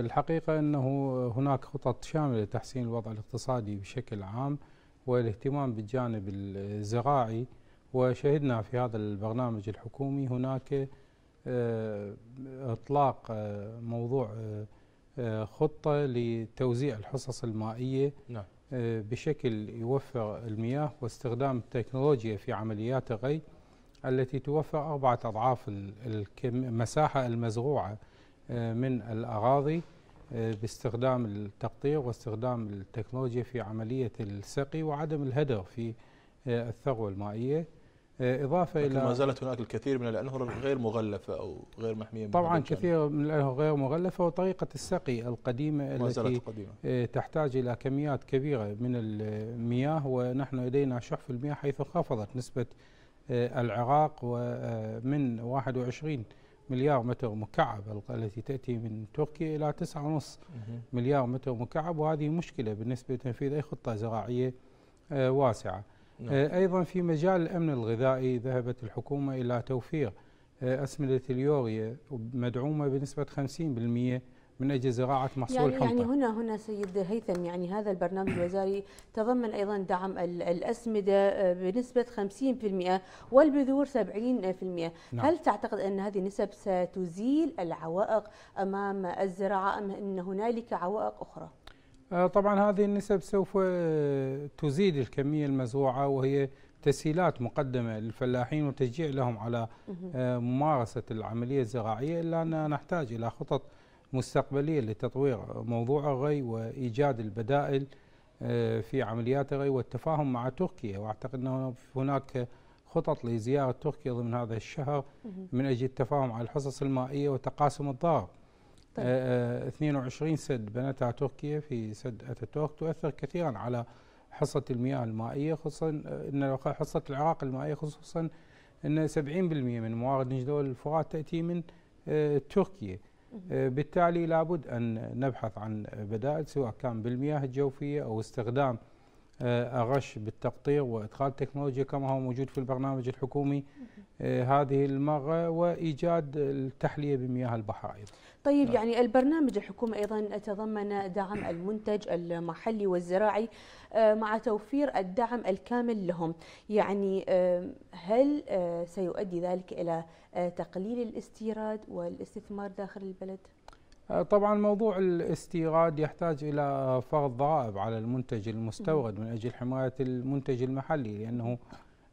الحقيقة أنه هناك خطط شاملة لتحسين الوضع الاقتصادي بشكل عام والاهتمام بالجانب الزراعي وشهدنا في هذا البرنامج الحكومي هناك آه، اطلاق آه، موضوع آه، خطة لتوزيع الحصص المائية نعم. بشكل يوفر المياه واستخدام التكنولوجيا في عمليات الري التي توفر أربعة أضعاف المساحة المزروعة آه، من الأراضي آه، باستخدام التقطيع واستخدام التكنولوجيا في عملية السقي وعدم الهدر في آه، الثروة المائية إضافة لكن إلى ما زالت هناك الكثير من الأنهر غير مغلفة أو غير محمية طبعا كثير من الأنهر غير مغلفة وطريقة السقي القديمة ما زالت التي قديمة. تحتاج إلى كميات كبيرة من المياه ونحن لدينا شح في المياه حيث انخفضت نسبة العراق ومن 21 مليار متر مكعب التي تأتي من تركيا إلى 9.5 مليار متر مكعب وهذه مشكلة بالنسبة لتنفيذ أي خطة زراعية آه، واسعة نعم. آه، أيضا في مجال الأمن الغذائي ذهبت الحكومة إلى توفير آه، أسمدة اليوريا مدعومة بنسبة 50% من أجل زراعة محصول يعني الحمضة يعني هنا هنا سيد هيثم يعني هذا البرنامج الوزاري تضمن أيضا دعم الأسمدة آه، بنسبة 50% والبذور 70% نعم. هل تعتقد أن هذه النسب ستزيل العوائق أمام الزراعة أم أن هنالك عوائق أخرى؟ آه، طبعا هذه النسب سوف آه، تزيد الكمية المزروعة وهي تسهيلات مقدمة للفلاحين وتشجيع لهم على ممارسة العملية الزراعية إلا أننا نحتاج إلى خطط مستقبلية لتطوير موضوع الري وإيجاد البدائل آه، في عمليات الري والتفاهم مع تركيا وأعتقد أنه هناك خطط لزيارة تركيا ضمن هذا الشهر من أجل التفاهم على الحصص المائية وتقاسم الضرر طيب. 22 آه، آه، سد بنتها تركيا في سد أتاتورك تؤثر كثيرا على حصة المياه المائية خصوصا أن حصة العراق المائية خصوصا أن 70% من موارد نجد الفرات تأتي من تركيا آه، بالتالي لابد أن نبحث عن بدائل سواء كان بالمياه الجوفية أو استخدام آه، أغش بالتقطير وإدخال تكنولوجيا كما هو موجود في البرنامج الحكومي آه، هذه المغة وإيجاد التحلية بمياه البحر أيضا طيب نعم. يعني البرنامج الحكومي أيضا تضمن دعم المنتج المحلي والزراعي آه، مع توفير الدعم الكامل لهم يعني آه، هل سيؤدي ذلك إلى تقليل الاستيراد والاستثمار داخل البلد؟ طبعا موضوع الاستيراد يحتاج الى فرض ضرائب على المنتج المستورد من اجل حمايه المنتج المحلي لانه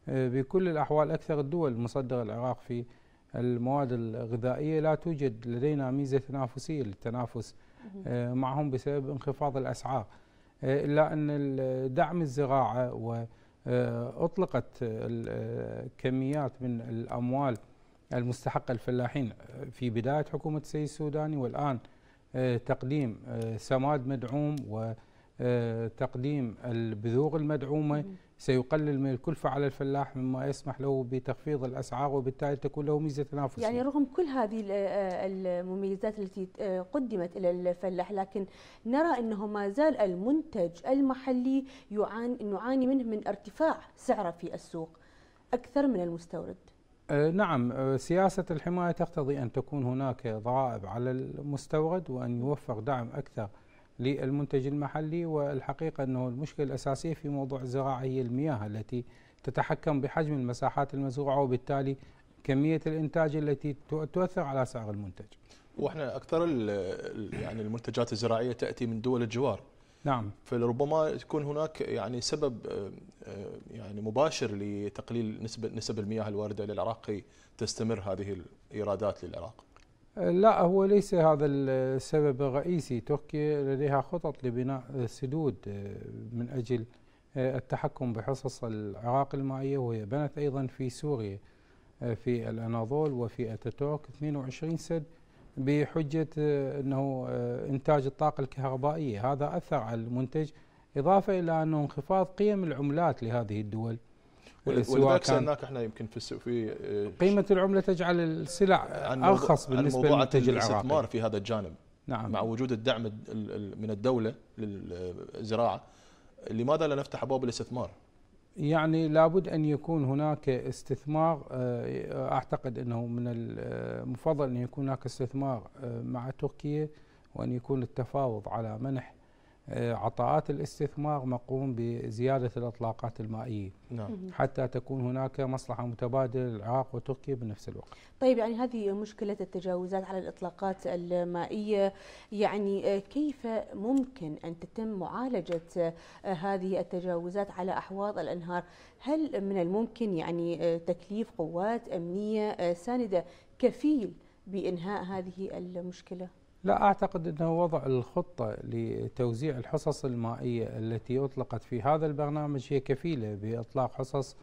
آه، بكل الأحوال أكثر الدول مصدر العراق في المواد الغذائية لا توجد لدينا ميزة تنافسية للتنافس آه، معهم بسبب انخفاض الأسعار آه، إلا أن دعم الزراعة وأطلقت كميات من الأموال المستحقة الفلاحين في بداية حكومة السيد السوداني والآن تقديم سماد مدعوم و آه، تقديم البذور المدعومة سيقلل من الكلفة على الفلاح مما يسمح له بتخفيض الأسعار وبالتالي تكون له ميزة تنافسية يعني رغم كل هذه آه، المميزات التي آه، قدمت إلى الفلاح لكن نرى أنه ما زال المنتج المحلي يعاني, نعاني منه من ارتفاع سعره في السوق أكثر من المستورد نعم سياسة الحماية تقتضي أن تكون هناك ضرائب على المستورد وأن يوفر دعم أكثر للمنتج المحلي والحقيقة أنه المشكلة الأساسية في موضوع الزراعة هي المياه التي تتحكم بحجم المساحات المزروعة وبالتالي كمية الإنتاج التي تؤثر على سعر المنتج واحنا اكثر يعني المنتجات الزراعيه تاتي من دول الجوار نعم فلربما يكون هناك يعني سبب آه، آه، يعني مباشر لتقليل نسب نسب المياه الوارده للعراق تستمر هذه الايرادات للعراق لا هو ليس هذا السبب الرئيسي تركيا لديها خطط لبناء سدود آه، من أجل آه، التحكم بحصص العراق المائية وهي بنت أيضا في سوريا آه، في الأناضول وفي أتاتورك 22 سد بحجة أنه إنتاج الطاقة الكهربائية هذا أثر على المنتج إضافة إلى أنه انخفاض قيم العملات لهذه الدول ولذلك هناك احنا يمكن في في قيمه العمله تجعل السلع ارخص بالنسبه للمنتج العراقي الاستثمار في هذا الجانب نعم مع وجود الدعم من الدوله للزراعه لماذا لا نفتح ابواب الاستثمار؟ يعني لابد ان يكون هناك استثمار آه، اعتقد انه من المفضل آه، ان يكون هناك استثمار آه، مع تركيا وان يكون التفاوض على منح آه، عطاءات الاستثمار مقوم بزيادة الأطلاقات المائية نعم. حتى تكون هناك مصلحة متبادلة للعراق وتركيا بنفس الوقت طيب يعني هذه مشكلة التجاوزات على الإطلاقات المائية يعني آه، كيف ممكن أن تتم معالجة آه، هذه التجاوزات على أحواض الأنهار هل من الممكن يعني تكليف قوات أمنية ساندة كفيل بإنهاء هذه المشكلة؟ لا أعتقد أنه وضع الخطة لتوزيع الحصص المائية التي أطلقت في هذا البرنامج هي كفيلة بإطلاق حصص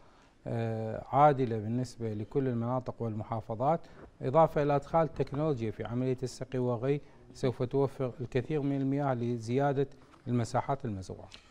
آه، عادلة بالنسبة لكل المناطق والمحافظات إضافة إلى أدخال التكنولوجيا في عملية السقي والغي سوف توفر الكثير من المياه لزيادة المساحات المزروعة